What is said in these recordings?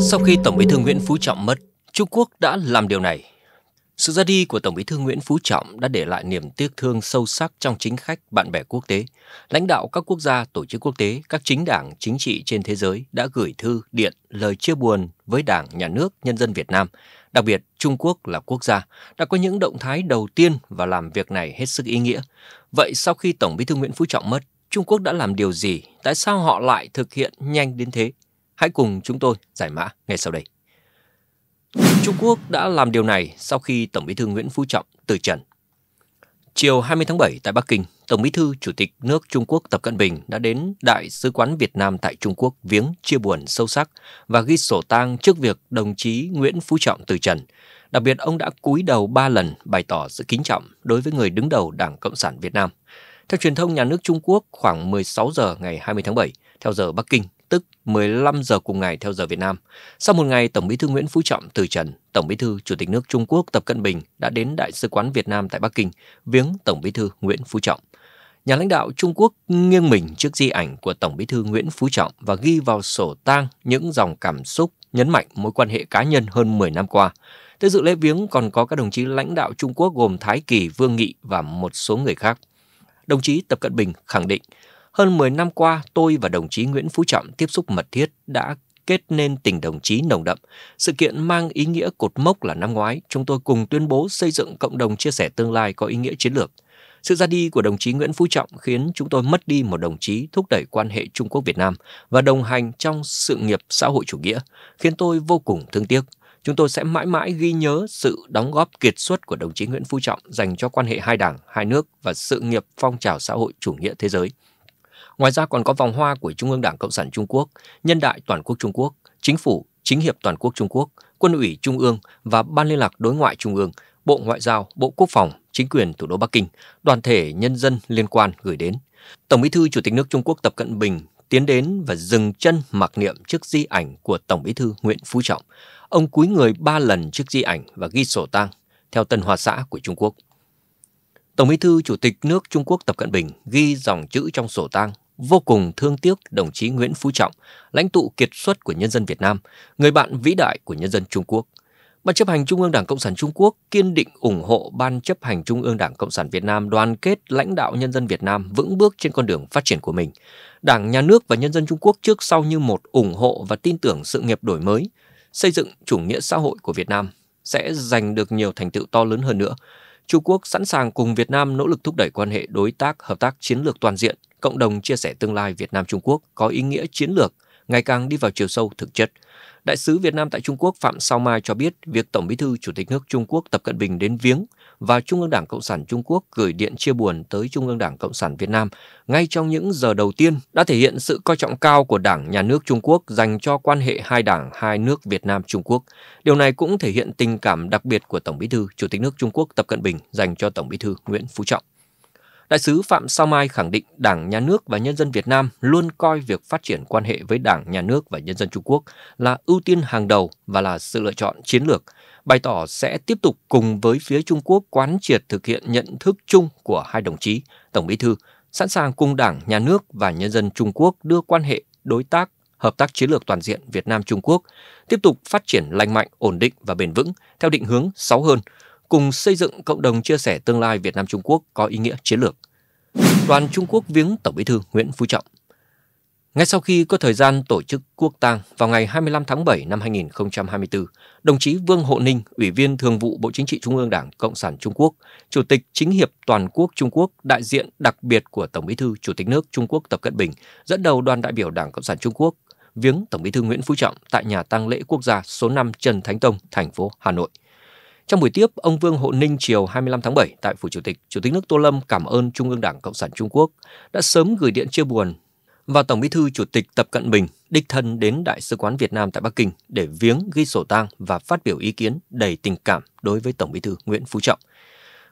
Sau khi Tổng bí thư Nguyễn Phú Trọng mất, Trung Quốc đã làm điều này. Sự ra đi của Tổng bí thư Nguyễn Phú Trọng đã để lại niềm tiếc thương sâu sắc trong chính khách bạn bè quốc tế. Lãnh đạo các quốc gia, tổ chức quốc tế, các chính đảng, chính trị trên thế giới đã gửi thư, điện, lời chia buồn với Đảng, Nhà nước, nhân dân Việt Nam. Đặc biệt, Trung Quốc là quốc gia đã có những động thái đầu tiên và làm việc này hết sức ý nghĩa. Vậy sau khi Tổng bí thư Nguyễn Phú Trọng mất, Trung Quốc đã làm điều gì? Tại sao họ lại thực hiện nhanh đến thế? Hãy cùng chúng tôi giải mã ngay sau đây. Trung Quốc đã làm điều này sau khi Tổng bí thư Nguyễn Phú Trọng từ trần. Chiều 20 tháng 7 tại Bắc Kinh, Tổng bí thư Chủ tịch nước Trung Quốc Tập Cận Bình đã đến Đại sứ quán Việt Nam tại Trung Quốc viếng chia buồn sâu sắc và ghi sổ tang trước việc đồng chí Nguyễn Phú Trọng từ trần. Đặc biệt, ông đã cúi đầu ba lần bày tỏ sự kính trọng đối với người đứng đầu Đảng Cộng sản Việt Nam. Theo truyền thông nhà nước Trung Quốc, khoảng 16 giờ ngày 20 tháng 7, theo giờ Bắc Kinh, tức 15 giờ cùng ngày theo giờ Việt Nam. Sau một ngày, Tổng bí thư Nguyễn Phú Trọng từ trần, Tổng bí thư Chủ tịch nước Trung Quốc Tập Cận Bình đã đến Đại sứ quán Việt Nam tại Bắc Kinh viếng Tổng bí thư Nguyễn Phú Trọng. Nhà lãnh đạo Trung Quốc nghiêng mình trước di ảnh của Tổng bí thư Nguyễn Phú Trọng và ghi vào sổ tang những dòng cảm xúc nhấn mạnh mối quan hệ cá nhân hơn 10 năm qua. Tới dự lễ viếng còn có các đồng chí lãnh đạo Trung Quốc gồm Thái Kỳ, Vương Nghị và một số người khác. Đồng chí Tập Cận Bình khẳng định hơn 10 năm qua, tôi và đồng chí Nguyễn Phú Trọng tiếp xúc mật thiết đã kết nên tình đồng chí nồng đậm. Sự kiện mang ý nghĩa cột mốc là năm ngoái, chúng tôi cùng tuyên bố xây dựng cộng đồng chia sẻ tương lai có ý nghĩa chiến lược. Sự ra đi của đồng chí Nguyễn Phú Trọng khiến chúng tôi mất đi một đồng chí thúc đẩy quan hệ Trung Quốc Việt Nam và đồng hành trong sự nghiệp xã hội chủ nghĩa, khiến tôi vô cùng thương tiếc. Chúng tôi sẽ mãi mãi ghi nhớ sự đóng góp kiệt xuất của đồng chí Nguyễn Phú Trọng dành cho quan hệ hai đảng, hai nước và sự nghiệp phong trào xã hội chủ nghĩa thế giới. Ngoài ra còn có vòng hoa của Trung ương Đảng Cộng sản Trung Quốc, Nhân đại Toàn quốc Trung Quốc, Chính phủ, Chính hiệp Toàn quốc Trung Quốc, Quân ủy Trung ương và Ban liên lạc đối ngoại Trung ương, Bộ Ngoại giao, Bộ Quốc phòng, chính quyền thủ đô Bắc Kinh, đoàn thể nhân dân liên quan gửi đến. Tổng Bí thư Chủ tịch nước Trung Quốc Tập Cận Bình tiến đến và dừng chân mặc niệm trước di ảnh của Tổng Bí thư Nguyễn Phú Trọng. Ông cúi người ba lần trước di ảnh và ghi sổ tang theo Tân Hoa xã của Trung Quốc. Tổng Bí thư Chủ tịch nước Trung Quốc Tập Cận Bình ghi dòng chữ trong sổ tang vô cùng thương tiếc đồng chí Nguyễn Phú Trọng, lãnh tụ kiệt xuất của nhân dân Việt Nam, người bạn vĩ đại của nhân dân Trung Quốc. Ban chấp hành Trung ương Đảng Cộng sản Trung Quốc kiên định ủng hộ Ban chấp hành Trung ương Đảng Cộng sản Việt Nam đoàn kết lãnh đạo nhân dân Việt Nam vững bước trên con đường phát triển của mình. Đảng, nhà nước và nhân dân Trung Quốc trước sau như một ủng hộ và tin tưởng sự nghiệp đổi mới, xây dựng chủ nghĩa xã hội của Việt Nam sẽ giành được nhiều thành tựu to lớn hơn nữa. Trung Quốc sẵn sàng cùng Việt Nam nỗ lực thúc đẩy quan hệ đối tác hợp tác chiến lược toàn diện, cộng đồng chia sẻ tương lai Việt Nam Trung Quốc có ý nghĩa chiến lược, ngày càng đi vào chiều sâu thực chất. Đại sứ Việt Nam tại Trung Quốc Phạm Sao Mai cho biết việc Tổng Bí thư Chủ tịch nước Trung Quốc Tập Cận Bình đến viếng và Trung ương Đảng Cộng sản Trung Quốc gửi điện chia buồn tới Trung ương Đảng Cộng sản Việt Nam ngay trong những giờ đầu tiên đã thể hiện sự coi trọng cao của Đảng Nhà nước Trung Quốc dành cho quan hệ hai đảng hai nước Việt Nam Trung Quốc. Điều này cũng thể hiện tình cảm đặc biệt của Tổng Bí thư Chủ tịch nước Trung Quốc Tập Cận Bình dành cho Tổng Bí thư Nguyễn Phú Trọng. Đại sứ Phạm Sao Mai khẳng định Đảng, Nhà nước và nhân dân Việt Nam luôn coi việc phát triển quan hệ với Đảng, Nhà nước và nhân dân Trung Quốc là ưu tiên hàng đầu và là sự lựa chọn chiến lược, bày tỏ sẽ tiếp tục cùng với phía Trung Quốc quán triệt thực hiện nhận thức chung của hai đồng chí, Tổng Bí thư, sẵn sàng cùng Đảng, Nhà nước và nhân dân Trung Quốc đưa quan hệ đối tác hợp tác chiến lược toàn diện Việt Nam Trung Quốc tiếp tục phát triển lành mạnh, ổn định và bền vững theo định hướng sáu hơn – cùng xây dựng cộng đồng chia sẻ tương lai Việt Nam Trung Quốc có ý nghĩa chiến lược. Đoàn Trung Quốc viếng Tổng Bí thư Nguyễn Phú Trọng. Ngay sau khi có thời gian tổ chức quốc tang vào ngày 25 tháng 7 năm 2024, đồng chí Vương Hộ Ninh, Ủy viên Thường vụ Bộ Chính trị Trung ương Đảng Cộng sản Trung Quốc, Chủ tịch Chính hiệp Toàn quốc Trung Quốc, đại diện đặc biệt của Tổng Bí thư Chủ tịch nước Trung Quốc Tập Cận Bình, dẫn đầu đoàn đại biểu Đảng Cộng sản Trung Quốc viếng Tổng Bí thư Nguyễn Phú Trọng tại nhà tang lễ quốc gia số 5 Trần Thánh Tông, thành phố Hà Nội – trong buổi tiếp, ông Vương Hộ Ninh chiều 25 tháng 7 tại Phủ Chủ tịch, Chủ tịch nước Tô Lâm cảm ơn Trung ương Đảng Cộng sản Trung Quốc đã sớm gửi điện chia buồn và Tổng bí thư Chủ tịch Tập Cận Bình đích thân đến Đại sứ quán Việt Nam tại Bắc Kinh để viếng ghi sổ tang và phát biểu ý kiến đầy tình cảm đối với Tổng bí thư Nguyễn Phú Trọng –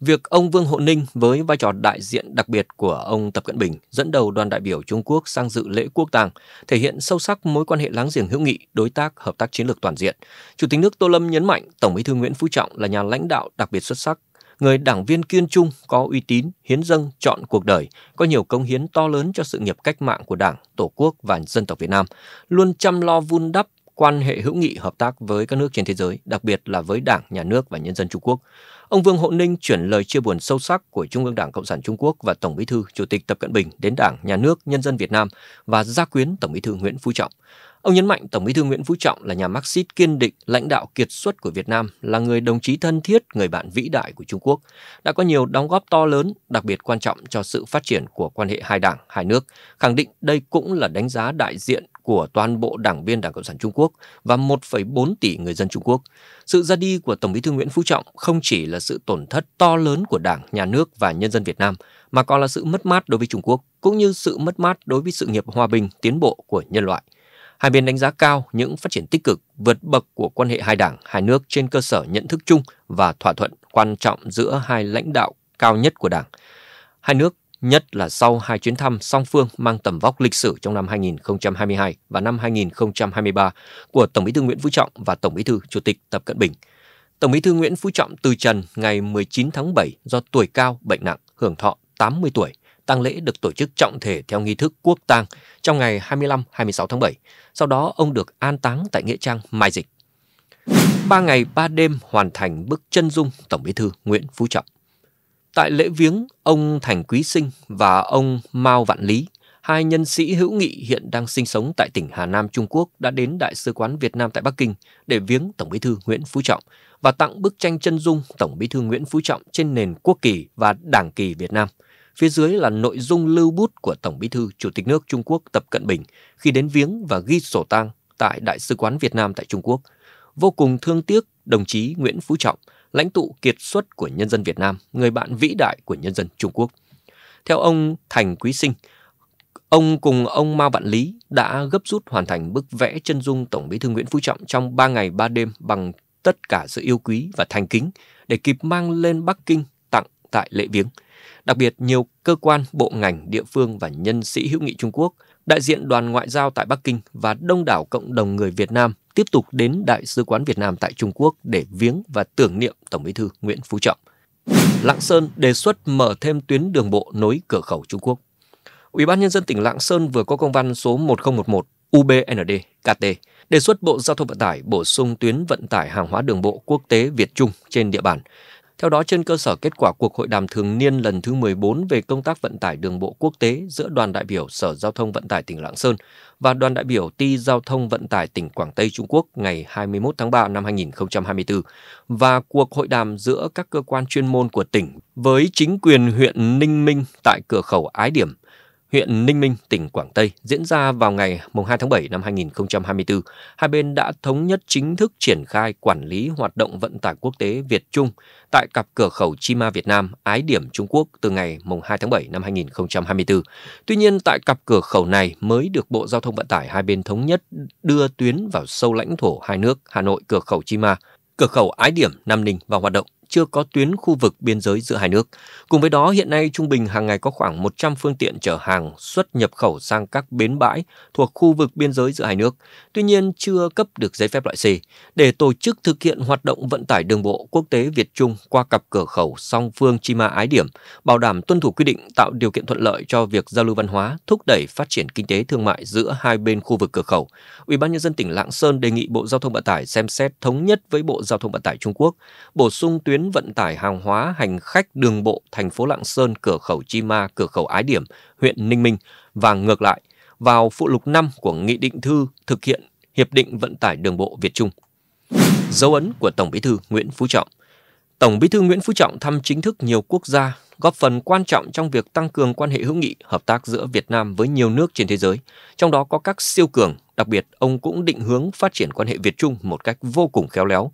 Việc ông Vương Hộ Ninh với vai trò đại diện đặc biệt của ông Tập Cận Bình dẫn đầu đoàn đại biểu Trung Quốc sang dự lễ quốc tàng thể hiện sâu sắc mối quan hệ láng giềng hữu nghị, đối tác, hợp tác chiến lược toàn diện. Chủ tịch nước Tô Lâm nhấn mạnh Tổng bí thư Nguyễn Phú Trọng là nhà lãnh đạo đặc biệt xuất sắc, người đảng viên kiên trung, có uy tín, hiến dâng, chọn cuộc đời, có nhiều công hiến to lớn cho sự nghiệp cách mạng của Đảng, Tổ quốc và dân tộc Việt Nam, luôn chăm lo vun đắp quan hệ hữu nghị hợp tác với các nước trên thế giới, đặc biệt là với Đảng, Nhà nước và nhân dân Trung Quốc. Ông Vương Hộ Ninh chuyển lời chia buồn sâu sắc của Trung ương Đảng Cộng sản Trung Quốc và Tổng Bí thư Chủ tịch Tập Cận Bình đến Đảng, Nhà nước, nhân dân Việt Nam và gia quyến Tổng Bí thư Nguyễn Phú Trọng. Ông nhấn mạnh Tổng Bí thư Nguyễn Phú Trọng là nhà Marxist kiên định, lãnh đạo kiệt xuất của Việt Nam, là người đồng chí thân thiết, người bạn vĩ đại của Trung Quốc, đã có nhiều đóng góp to lớn, đặc biệt quan trọng cho sự phát triển của quan hệ hai đảng, hai nước, khẳng định đây cũng là đánh giá đại diện của toàn bộ đảng viên Đảng Cộng sản Trung Quốc và 1,4 tỷ người dân Trung Quốc. Sự ra đi của Tổng Bí thư Nguyễn Phú Trọng không chỉ là sự tổn thất to lớn của Đảng, Nhà nước và nhân dân Việt Nam, mà còn là sự mất mát đối với Trung Quốc, cũng như sự mất mát đối với sự nghiệp hòa bình, tiến bộ của nhân loại. Hai bên đánh giá cao những phát triển tích cực, vượt bậc của quan hệ hai đảng, hai nước trên cơ sở nhận thức chung và thỏa thuận quan trọng giữa hai lãnh đạo cao nhất của đảng. Hai nước nhất là sau hai chuyến thăm song phương mang tầm vóc lịch sử trong năm 2022 và năm 2023 của Tổng Bí thư Nguyễn Phú Trọng và Tổng Bí thư Chủ tịch Tập Cận Bình. Tổng Bí thư Nguyễn Phú Trọng từ trần ngày 19 tháng 7 do tuổi cao bệnh nặng, hưởng thọ 80 tuổi. Tang lễ được tổ chức trọng thể theo nghi thức quốc tang trong ngày 25-26 tháng 7. Sau đó ông được an táng tại nghĩa trang Mai Dịch. Ba ngày ba đêm hoàn thành bức chân dung Tổng Bí thư Nguyễn Phú Trọng. Tại lễ viếng, ông Thành Quý Sinh và ông Mao Vạn Lý, hai nhân sĩ hữu nghị hiện đang sinh sống tại tỉnh Hà Nam Trung Quốc đã đến Đại sứ quán Việt Nam tại Bắc Kinh để viếng Tổng bí thư Nguyễn Phú Trọng và tặng bức tranh chân dung Tổng bí thư Nguyễn Phú Trọng trên nền quốc kỳ và đảng kỳ Việt Nam. Phía dưới là nội dung lưu bút của Tổng bí thư Chủ tịch nước Trung Quốc Tập Cận Bình khi đến viếng và ghi sổ tang tại Đại sứ quán Việt Nam tại Trung Quốc. Vô cùng thương tiếc, đồng chí Nguyễn Phú Trọng – lãnh tụ kiệt xuất của nhân dân Việt Nam, người bạn vĩ đại của nhân dân Trung Quốc. Theo ông Thành Quý Sinh, ông cùng ông Mao Vạn Lý đã gấp rút hoàn thành bức vẽ chân dung Tổng bí thư Nguyễn Phú Trọng trong 3 ngày 3 đêm bằng tất cả sự yêu quý và thành kính để kịp mang lên Bắc Kinh tặng tại lễ viếng. Đặc biệt, nhiều cơ quan, bộ ngành, địa phương và nhân sĩ hữu nghị Trung Quốc, đại diện đoàn ngoại giao tại Bắc Kinh và đông đảo cộng đồng người Việt Nam tiếp tục đến Đại sứ quán Việt Nam tại Trung Quốc để viếng và tưởng niệm Tổng bí thư Nguyễn Phú Trọng. Lạng Sơn đề xuất mở thêm tuyến đường bộ nối cửa khẩu Trung Quốc. Ủy ban nhân dân tỉnh Lạng Sơn vừa có công văn số 1011 UBND KT đề xuất Bộ Giao thông Vận tải bổ sung tuyến vận tải hàng hóa đường bộ quốc tế Việt Trung trên địa bàn, theo đó, trên cơ sở kết quả cuộc hội đàm thường niên lần thứ 14 về công tác vận tải đường bộ quốc tế giữa đoàn đại biểu Sở Giao thông Vận tải tỉnh Lạng Sơn và đoàn đại biểu Ti Giao thông Vận tải tỉnh Quảng Tây Trung Quốc ngày 21 tháng 3 năm 2024 và cuộc hội đàm giữa các cơ quan chuyên môn của tỉnh với chính quyền huyện Ninh Minh tại cửa khẩu Ái Điểm huyện Ninh Minh, tỉnh Quảng Tây diễn ra vào ngày 2 tháng 7 năm 2024, hai bên đã thống nhất chính thức triển khai quản lý hoạt động vận tải quốc tế Việt-Trung tại cặp cửa khẩu Chi Ma Việt Nam, Ái Điểm Trung Quốc từ ngày 2 tháng 7 năm 2024. Tuy nhiên, tại cặp cửa khẩu này mới được Bộ Giao thông Vận tải hai bên thống nhất đưa tuyến vào sâu lãnh thổ hai nước Hà Nội cửa khẩu Chi Ma, cửa khẩu Ái Điểm Nam Ninh vào hoạt động chưa có tuyến khu vực biên giới giữa hai nước. Cùng với đó, hiện nay trung bình hàng ngày có khoảng 100 phương tiện chở hàng xuất nhập khẩu sang các bến bãi thuộc khu vực biên giới giữa hai nước. Tuy nhiên, chưa cấp được giấy phép loại C để tổ chức thực hiện hoạt động vận tải đường bộ quốc tế Việt Trung qua cặp cửa khẩu song phương Chima Ái Điểm, bảo đảm tuân thủ quy định tạo điều kiện thuận lợi cho việc giao lưu văn hóa, thúc đẩy phát triển kinh tế thương mại giữa hai bên khu vực cửa khẩu. Ủy ban nhân dân tỉnh Lạng Sơn đề nghị Bộ Giao thông Vận tải xem xét thống nhất với Bộ Giao thông Vận tải Trung Quốc bổ sung tuyến tuyến vận tải hàng hóa hành khách đường bộ thành phố Lạng Sơn, cửa khẩu Chi Ma, cửa khẩu Ái Điểm, huyện Ninh Minh và ngược lại vào phụ lục 5 của Nghị định thư thực hiện Hiệp định Vận tải Đường bộ Việt Trung. Dấu ấn của Tổng bí thư Nguyễn Phú Trọng Tổng bí thư Nguyễn Phú Trọng thăm chính thức nhiều quốc gia, góp phần quan trọng trong việc tăng cường quan hệ hữu nghị, hợp tác giữa Việt Nam với nhiều nước trên thế giới, trong đó có các siêu cường. Đặc biệt, ông cũng định hướng phát triển quan hệ Việt-Trung một cách vô cùng khéo léo,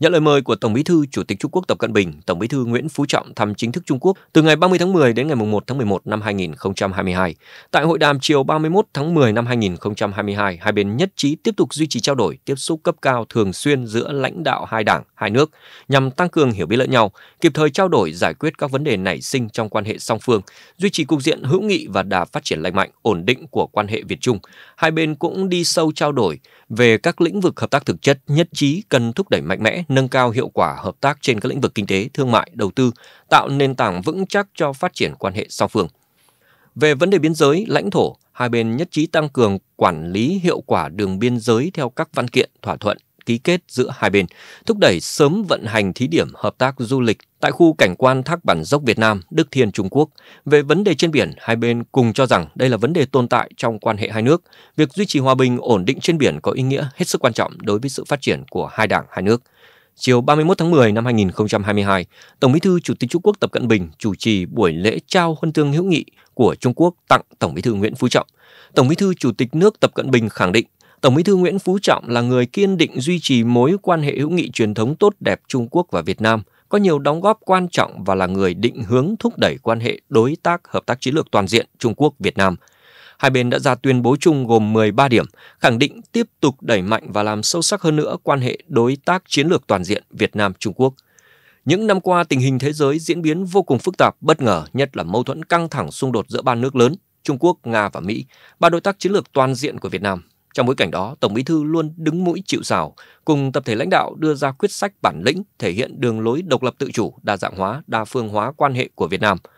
Nhận lời mời của Tổng Bí thư Chủ tịch Trung Quốc Tập Cận Bình, Tổng Bí thư Nguyễn Phú Trọng thăm chính thức Trung Quốc từ ngày 30 tháng 10 đến ngày 1 tháng 11 năm 2022. Tại hội đàm chiều 31 tháng 10 năm 2022, hai bên nhất trí tiếp tục duy trì trao đổi, tiếp xúc cấp cao thường xuyên giữa lãnh đạo hai đảng, hai nước nhằm tăng cường hiểu biết lẫn nhau, kịp thời trao đổi giải quyết các vấn đề nảy sinh trong quan hệ song phương, duy trì cục diện hữu nghị và đà phát triển lành mạnh, ổn định của quan hệ Việt Trung. Hai bên cũng đi sâu trao đổi về các lĩnh vực hợp tác thực chất nhất trí cần thúc đẩy mạnh mẽ nâng cao hiệu quả hợp tác trên các lĩnh vực kinh tế, thương mại, đầu tư, tạo nền tảng vững chắc cho phát triển quan hệ song phương. Về vấn đề biên giới, lãnh thổ, hai bên nhất trí tăng cường quản lý hiệu quả đường biên giới theo các văn kiện thỏa thuận ký kết giữa hai bên, thúc đẩy sớm vận hành thí điểm hợp tác du lịch tại khu cảnh quan Thác Bản Dốc Việt Nam, Đức Thiên Trung Quốc. Về vấn đề trên biển, hai bên cùng cho rằng đây là vấn đề tồn tại trong quan hệ hai nước. Việc duy trì hòa bình, ổn định trên biển có ý nghĩa hết sức quan trọng đối với sự phát triển của hai đảng hai nước chiều 31 tháng 10 năm 2022, Tổng Bí thư Chủ tịch Trung Quốc Tập Cận Bình chủ trì buổi lễ trao huân chương hữu nghị của Trung Quốc tặng Tổng Bí thư Nguyễn Phú Trọng. Tổng Bí thư Chủ tịch nước Tập Cận Bình khẳng định Tổng Bí thư Nguyễn Phú Trọng là người kiên định duy trì mối quan hệ hữu nghị truyền thống tốt đẹp Trung Quốc và Việt Nam, có nhiều đóng góp quan trọng và là người định hướng thúc đẩy quan hệ đối tác hợp tác chiến lược toàn diện Trung Quốc Việt Nam – hai bên đã ra tuyên bố chung gồm 13 điểm, khẳng định tiếp tục đẩy mạnh và làm sâu sắc hơn nữa quan hệ đối tác chiến lược toàn diện Việt Nam-Trung Quốc. Những năm qua, tình hình thế giới diễn biến vô cùng phức tạp, bất ngờ, nhất là mâu thuẫn căng thẳng xung đột giữa ba nước lớn, Trung Quốc, Nga và Mỹ, ba đối tác chiến lược toàn diện của Việt Nam. Trong bối cảnh đó, Tổng Bí thư luôn đứng mũi chịu sào, cùng tập thể lãnh đạo đưa ra quyết sách bản lĩnh thể hiện đường lối độc lập tự chủ, đa dạng hóa, đa phương hóa quan hệ của Việt Nam –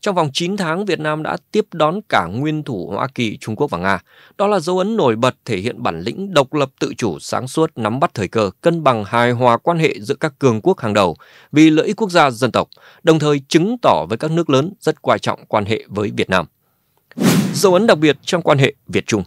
trong vòng 9 tháng, Việt Nam đã tiếp đón cả nguyên thủ Hoa Kỳ, Trung Quốc và Nga. Đó là dấu ấn nổi bật thể hiện bản lĩnh độc lập tự chủ sáng suốt nắm bắt thời cơ, cân bằng hài hòa quan hệ giữa các cường quốc hàng đầu vì lợi ích quốc gia dân tộc, đồng thời chứng tỏ với các nước lớn rất quan trọng quan hệ với Việt Nam. Dấu ấn đặc biệt trong quan hệ Việt-Trung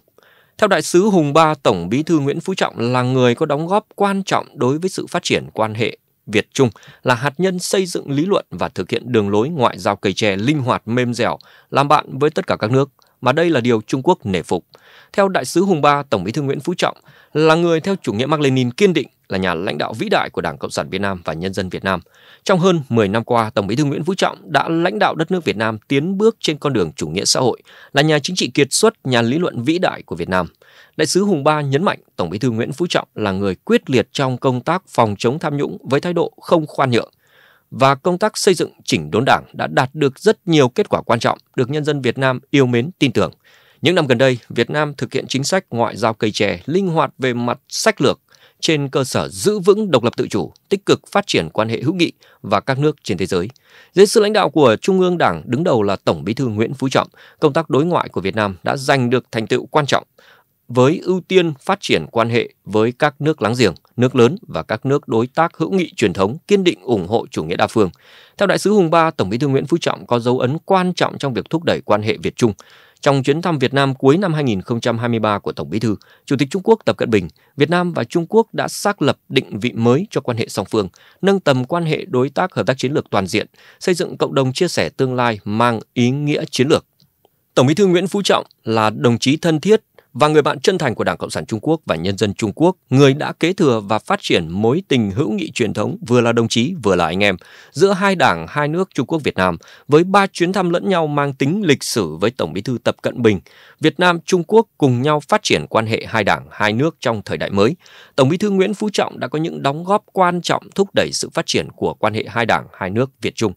theo đại sứ Hùng Ba, Tổng bí thư Nguyễn Phú Trọng là người có đóng góp quan trọng đối với sự phát triển quan hệ Việt Trung là hạt nhân xây dựng lý luận và thực hiện đường lối ngoại giao cây tre linh hoạt mềm dẻo, làm bạn với tất cả các nước, mà đây là điều Trung Quốc nể phục. Theo Đại sứ Hùng Ba, Tổng bí thư Nguyễn Phú Trọng là người theo chủ nghĩa Mác Lênin kiên định là nhà lãnh đạo vĩ đại của Đảng Cộng sản Việt Nam và nhân dân Việt Nam. Trong hơn 10 năm qua, Tổng Bí thư Nguyễn Phú Trọng đã lãnh đạo đất nước Việt Nam tiến bước trên con đường chủ nghĩa xã hội, là nhà chính trị kiệt xuất, nhà lý luận vĩ đại của Việt Nam. Đại sứ Hùng Ba nhấn mạnh Tổng Bí thư Nguyễn Phú Trọng là người quyết liệt trong công tác phòng chống tham nhũng với thái độ không khoan nhượng và công tác xây dựng chỉnh đốn đảng đã đạt được rất nhiều kết quả quan trọng được nhân dân Việt Nam yêu mến tin tưởng. Những năm gần đây, Việt Nam thực hiện chính sách ngoại giao cây chè linh hoạt về mặt sách lược, trên cơ sở giữ vững độc lập tự chủ, tích cực phát triển quan hệ hữu nghị và các nước trên thế giới. Dưới sự lãnh đạo của Trung ương Đảng đứng đầu là Tổng Bí thư Nguyễn Phú Trọng, công tác đối ngoại của Việt Nam đã giành được thành tựu quan trọng với ưu tiên phát triển quan hệ với các nước láng giềng, nước lớn và các nước đối tác hữu nghị truyền thống kiên định ủng hộ chủ nghĩa đa phương. Theo đại sứ Hùng Ba, Tổng Bí thư Nguyễn Phú Trọng có dấu ấn quan trọng trong việc thúc đẩy quan hệ Việt Trung, trong chuyến thăm Việt Nam cuối năm 2023 của Tổng Bí thư, Chủ tịch Trung Quốc Tập Cận Bình, Việt Nam và Trung Quốc đã xác lập định vị mới cho quan hệ song phương, nâng tầm quan hệ đối tác hợp tác chiến lược toàn diện, xây dựng cộng đồng chia sẻ tương lai mang ý nghĩa chiến lược. Tổng Bí thư Nguyễn Phú Trọng là đồng chí thân thiết và người bạn chân thành của Đảng Cộng sản Trung Quốc và nhân dân Trung Quốc, người đã kế thừa và phát triển mối tình hữu nghị truyền thống vừa là đồng chí vừa là anh em giữa hai đảng hai nước Trung Quốc Việt Nam với ba chuyến thăm lẫn nhau mang tính lịch sử với Tổng Bí thư Tập Cận Bình. Việt Nam Trung Quốc cùng nhau phát triển quan hệ hai đảng hai nước trong thời đại mới. Tổng Bí thư Nguyễn Phú Trọng đã có những đóng góp quan trọng thúc đẩy sự phát triển của quan hệ hai đảng hai nước Việt Trung.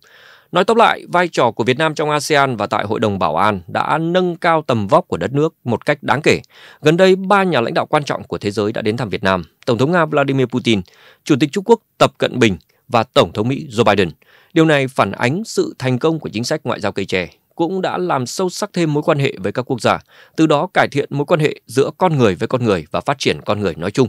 Nói tóm lại, vai trò của Việt Nam trong ASEAN và tại Hội đồng Bảo an đã nâng cao tầm vóc của đất nước một cách đáng kể. Gần đây, ba nhà lãnh đạo quan trọng của thế giới đã đến thăm Việt Nam, Tổng thống Nga Vladimir Putin, Chủ tịch Trung Quốc Tập Cận Bình và Tổng thống Mỹ Joe Biden. Điều này phản ánh sự thành công của chính sách ngoại giao cây tre cũng đã làm sâu sắc thêm mối quan hệ với các quốc gia, từ đó cải thiện mối quan hệ giữa con người với con người và phát triển con người nói chung.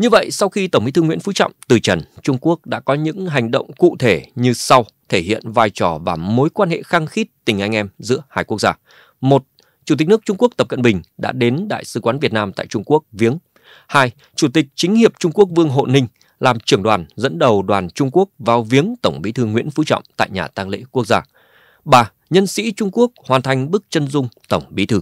Như vậy, sau khi Tổng bí thư Nguyễn Phú Trọng từ trần, Trung Quốc đã có những hành động cụ thể như sau thể hiện vai trò và mối quan hệ khăng khít tình anh em giữa hai quốc gia. Một, Chủ tịch nước Trung Quốc Tập Cận Bình đã đến Đại sứ quán Việt Nam tại Trung Quốc viếng. Hai, Chủ tịch Chính hiệp Trung Quốc Vương Hộ Ninh làm trưởng đoàn dẫn đầu đoàn Trung Quốc vào viếng Tổng bí thư Nguyễn Phú Trọng tại nhà tang lễ quốc gia. Ba, Nhân sĩ Trung Quốc hoàn thành bức chân dung Tổng bí thư.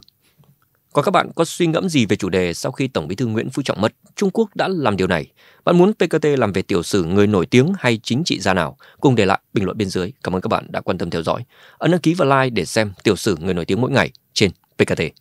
Còn các bạn có suy ngẫm gì về chủ đề sau khi Tổng bí thư Nguyễn Phú Trọng mất, Trung Quốc đã làm điều này? Bạn muốn PKT làm về tiểu sử người nổi tiếng hay chính trị gia nào? Cùng để lại bình luận bên dưới. Cảm ơn các bạn đã quan tâm theo dõi. Ấn đăng ký và like để xem tiểu sử người nổi tiếng mỗi ngày trên PKT.